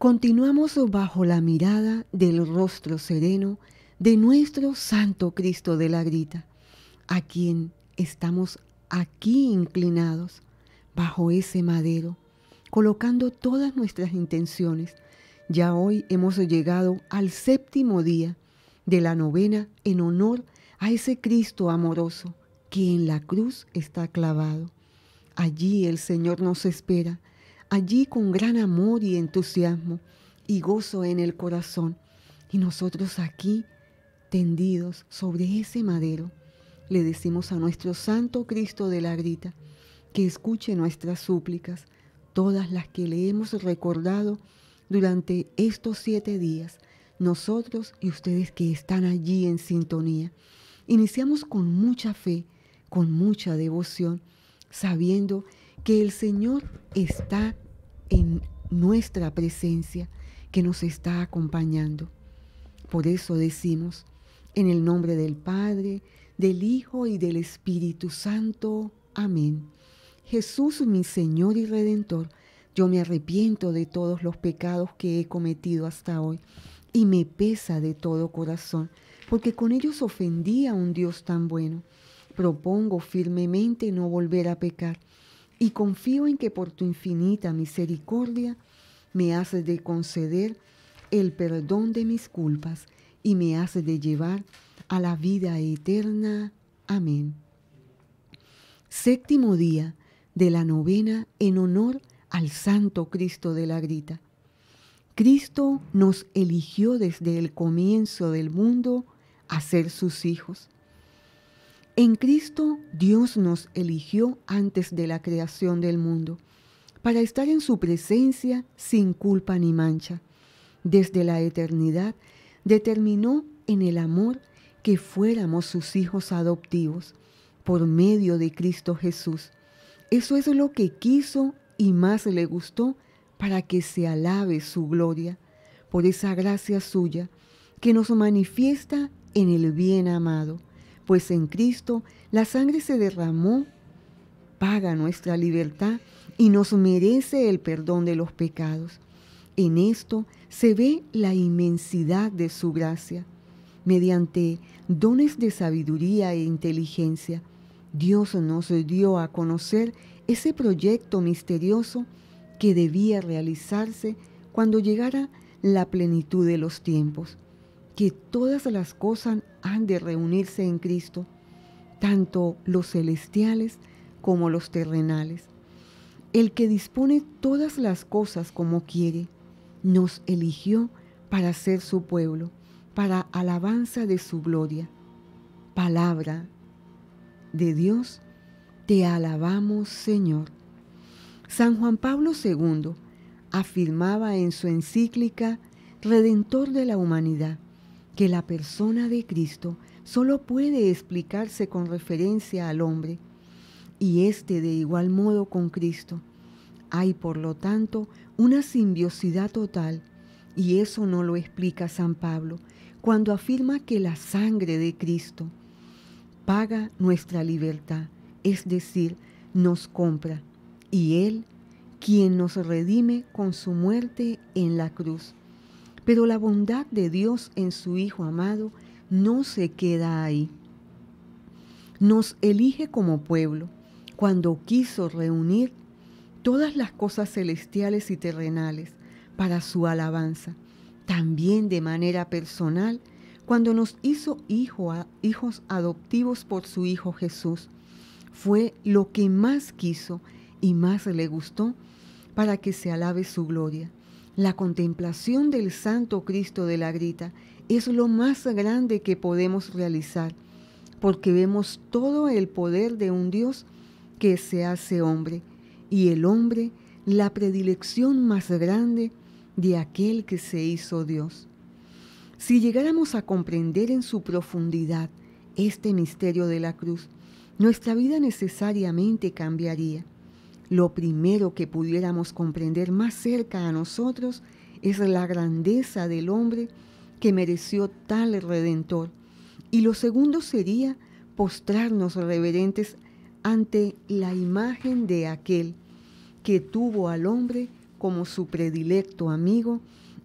continuamos bajo la mirada del rostro sereno de nuestro Santo Cristo de la Grita, a quien estamos aquí inclinados bajo ese madero, colocando todas nuestras intenciones. Ya hoy hemos llegado al séptimo día de la novena en honor a ese Cristo amoroso que en la cruz está clavado. Allí el Señor nos espera allí con gran amor y entusiasmo y gozo en el corazón. Y nosotros aquí, tendidos sobre ese madero, le decimos a nuestro Santo Cristo de la Grita que escuche nuestras súplicas, todas las que le hemos recordado durante estos siete días, nosotros y ustedes que están allí en sintonía. Iniciamos con mucha fe, con mucha devoción, sabiendo que el Señor está en nuestra presencia, que nos está acompañando. Por eso decimos, en el nombre del Padre, del Hijo y del Espíritu Santo. Amén. Jesús, mi Señor y Redentor, yo me arrepiento de todos los pecados que he cometido hasta hoy y me pesa de todo corazón, porque con ellos ofendí a un Dios tan bueno. Propongo firmemente no volver a pecar y confío en que por tu infinita misericordia me haces de conceder el perdón de mis culpas y me haces de llevar a la vida eterna. Amén. Séptimo día de la novena en honor al Santo Cristo de la Grita. Cristo nos eligió desde el comienzo del mundo a ser sus hijos. En Cristo Dios nos eligió antes de la creación del mundo, para estar en su presencia sin culpa ni mancha. Desde la eternidad determinó en el amor que fuéramos sus hijos adoptivos por medio de Cristo Jesús. Eso es lo que quiso y más le gustó para que se alabe su gloria por esa gracia suya que nos manifiesta en el bien amado pues en Cristo la sangre se derramó, paga nuestra libertad y nos merece el perdón de los pecados. En esto se ve la inmensidad de su gracia. Mediante dones de sabiduría e inteligencia, Dios nos dio a conocer ese proyecto misterioso que debía realizarse cuando llegara la plenitud de los tiempos que todas las cosas han de reunirse en Cristo, tanto los celestiales como los terrenales. El que dispone todas las cosas como quiere, nos eligió para ser su pueblo, para alabanza de su gloria. Palabra de Dios, te alabamos Señor. San Juan Pablo II afirmaba en su encíclica Redentor de la Humanidad que la persona de Cristo solo puede explicarse con referencia al hombre y éste de igual modo con Cristo. Hay, por lo tanto, una simbiosidad total y eso no lo explica San Pablo cuando afirma que la sangre de Cristo paga nuestra libertad, es decir, nos compra, y Él quien nos redime con su muerte en la cruz. Pero la bondad de Dios en su Hijo amado no se queda ahí. Nos elige como pueblo cuando quiso reunir todas las cosas celestiales y terrenales para su alabanza, también de manera personal, cuando nos hizo hijos adoptivos por su Hijo Jesús. Fue lo que más quiso y más le gustó para que se alabe su gloria. La contemplación del Santo Cristo de la Grita es lo más grande que podemos realizar, porque vemos todo el poder de un Dios que se hace hombre, y el hombre la predilección más grande de aquel que se hizo Dios. Si llegáramos a comprender en su profundidad este misterio de la cruz, nuestra vida necesariamente cambiaría lo primero que pudiéramos comprender más cerca a nosotros es la grandeza del hombre que mereció tal redentor. Y lo segundo sería postrarnos reverentes ante la imagen de aquel que tuvo al hombre como su predilecto amigo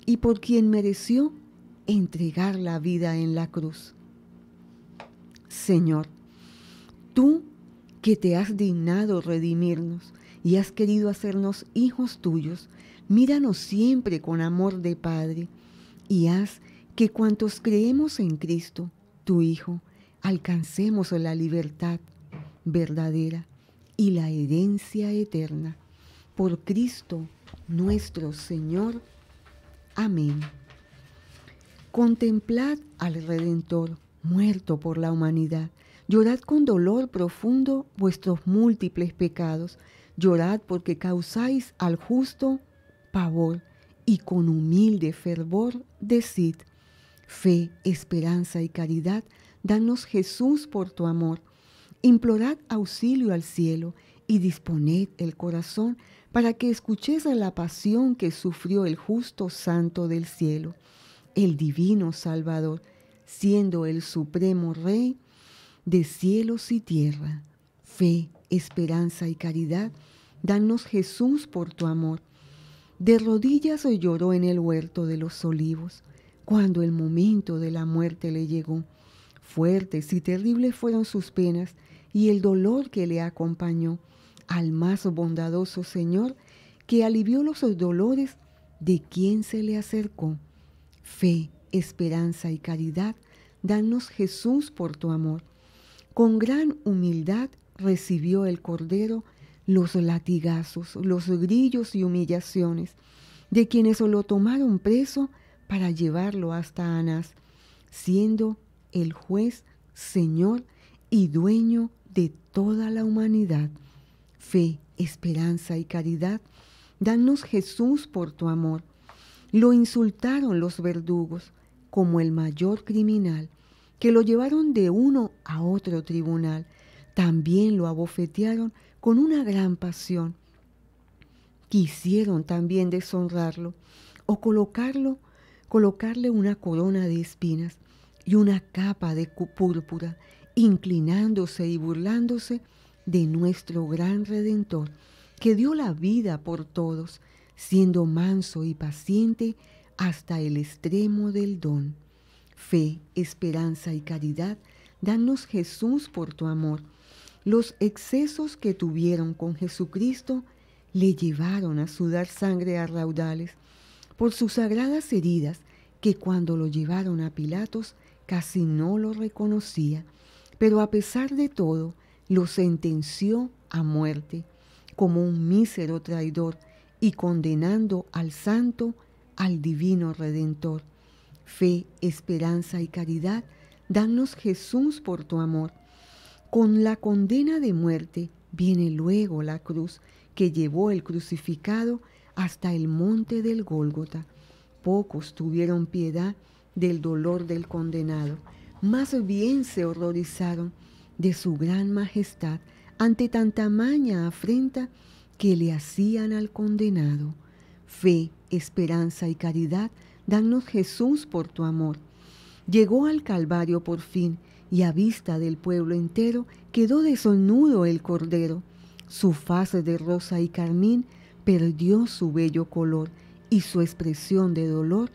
y por quien mereció entregar la vida en la cruz. Señor, tú que te has dignado redimirnos, y has querido hacernos hijos tuyos, míranos siempre con amor de Padre y haz que cuantos creemos en Cristo, tu Hijo, alcancemos la libertad verdadera y la herencia eterna. Por Cristo nuestro Señor. Amén. Contemplad al Redentor, muerto por la humanidad. Llorad con dolor profundo vuestros múltiples pecados Llorad porque causáis al justo pavor y con humilde fervor decid, fe, esperanza y caridad, danos Jesús por tu amor. Implorad auxilio al cielo y disponed el corazón para que a la pasión que sufrió el justo santo del cielo, el divino Salvador, siendo el supremo Rey de cielos y tierra. Fe, esperanza y caridad, danos Jesús por tu amor. De rodillas lloró en el huerto de los olivos, cuando el momento de la muerte le llegó. Fuertes y terribles fueron sus penas y el dolor que le acompañó al más bondadoso Señor, que alivió los dolores de quien se le acercó. Fe, esperanza y caridad, danos Jesús por tu amor. Con gran humildad recibió el Cordero los latigazos, los grillos y humillaciones de quienes lo tomaron preso para llevarlo hasta Anás, siendo el juez, Señor y dueño de toda la humanidad. Fe, esperanza y caridad, danos Jesús por tu amor. Lo insultaron los verdugos como el mayor criminal, que lo llevaron de uno a otro tribunal también lo abofetearon con una gran pasión. Quisieron también deshonrarlo o colocarlo, colocarle una corona de espinas y una capa de púrpura, inclinándose y burlándose de nuestro gran Redentor, que dio la vida por todos, siendo manso y paciente hasta el extremo del don. Fe, esperanza y caridad, danos Jesús por tu amor los excesos que tuvieron con Jesucristo le llevaron a sudar sangre a raudales por sus sagradas heridas que cuando lo llevaron a Pilatos casi no lo reconocía, pero a pesar de todo lo sentenció a muerte como un mísero traidor y condenando al santo al divino redentor. Fe, esperanza y caridad, danos Jesús por tu amor. Con la condena de muerte viene luego la cruz que llevó el crucificado hasta el monte del Gólgota. Pocos tuvieron piedad del dolor del condenado, más bien se horrorizaron de su gran majestad ante tanta maña afrenta que le hacían al condenado. Fe, esperanza y caridad, danos Jesús por tu amor. Llegó al Calvario por fin y a vista del pueblo entero quedó desnudo el cordero. Su fase de rosa y carmín perdió su bello color y su expresión de dolor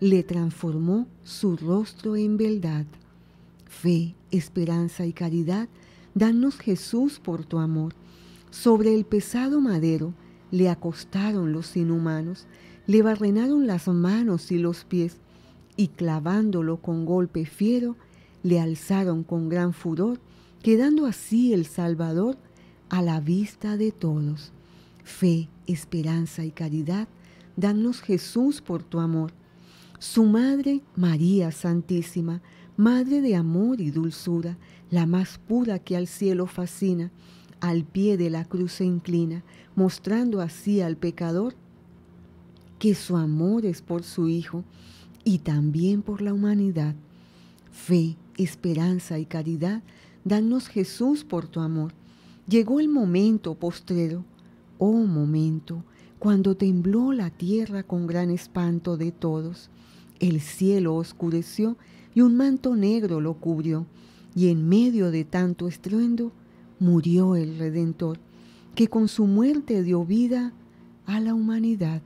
le transformó su rostro en beldad. Fe, esperanza y caridad, danos Jesús por tu amor. Sobre el pesado madero le acostaron los inhumanos, le barrenaron las manos y los pies, y clavándolo con golpe fiero, le alzaron con gran furor, quedando así el Salvador a la vista de todos. Fe, esperanza y caridad, danos Jesús por tu amor. Su Madre, María Santísima, Madre de amor y dulzura, la más pura que al cielo fascina, al pie de la cruz se inclina, mostrando así al pecador que su amor es por su Hijo y también por la humanidad. Fe, esperanza y caridad, danos Jesús por tu amor. Llegó el momento postrero, oh momento, cuando tembló la tierra con gran espanto de todos. El cielo oscureció y un manto negro lo cubrió, y en medio de tanto estruendo murió el Redentor, que con su muerte dio vida a la humanidad.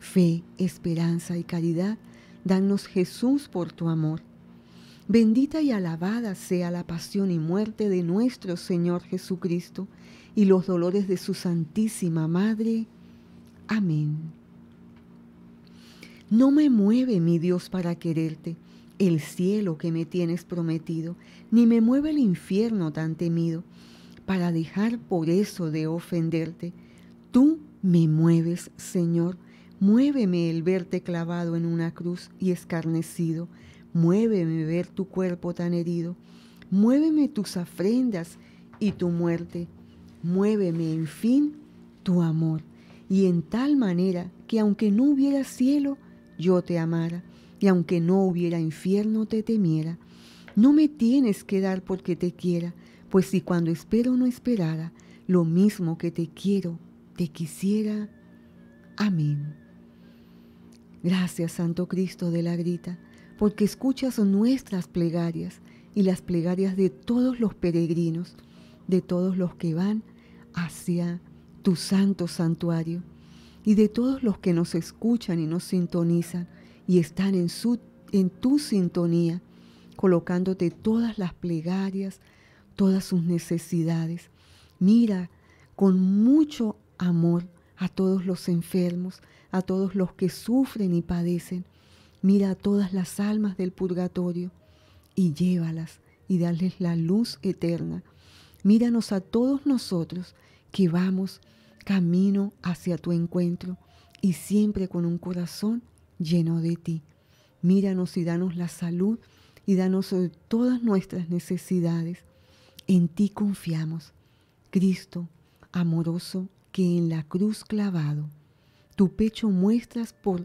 Fe, esperanza y caridad, danos Jesús por tu amor. Bendita y alabada sea la pasión y muerte de nuestro Señor Jesucristo y los dolores de su Santísima Madre. Amén. No me mueve, mi Dios, para quererte, el cielo que me tienes prometido, ni me mueve el infierno tan temido, para dejar por eso de ofenderte. Tú me mueves, Señor, muéveme el verte clavado en una cruz y escarnecido Muéveme ver tu cuerpo tan herido. Muéveme tus afrendas y tu muerte. Muéveme, en fin, tu amor. Y en tal manera que aunque no hubiera cielo, yo te amara. Y aunque no hubiera infierno, te temiera. No me tienes que dar porque te quiera, pues si cuando espero no esperara, lo mismo que te quiero, te quisiera. Amén. Gracias, Santo Cristo de la Grita porque escuchas nuestras plegarias y las plegarias de todos los peregrinos, de todos los que van hacia tu santo santuario y de todos los que nos escuchan y nos sintonizan y están en, en tu sintonía, colocándote todas las plegarias, todas sus necesidades. Mira con mucho amor a todos los enfermos, a todos los que sufren y padecen, mira a todas las almas del purgatorio y llévalas y darles la luz eterna. Míranos a todos nosotros que vamos camino hacia tu encuentro y siempre con un corazón lleno de ti. Míranos y danos la salud y danos todas nuestras necesidades. En ti confiamos, Cristo, amoroso, que en la cruz clavado, tu pecho muestras por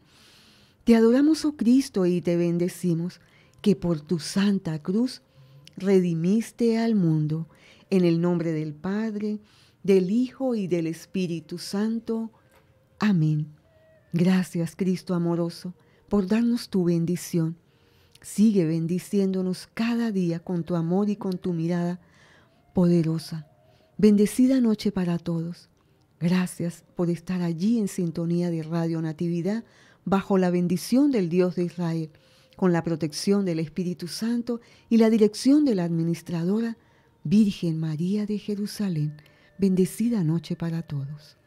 Te adoramos, oh Cristo, y te bendecimos, que por tu santa cruz redimiste al mundo. En el nombre del Padre, del Hijo y del Espíritu Santo. Amén. Gracias, Cristo amoroso, por darnos tu bendición. Sigue bendiciéndonos cada día con tu amor y con tu mirada poderosa. Bendecida noche para todos. Gracias por estar allí en sintonía de Radio Natividad bajo la bendición del Dios de Israel, con la protección del Espíritu Santo y la dirección de la administradora Virgen María de Jerusalén. Bendecida noche para todos.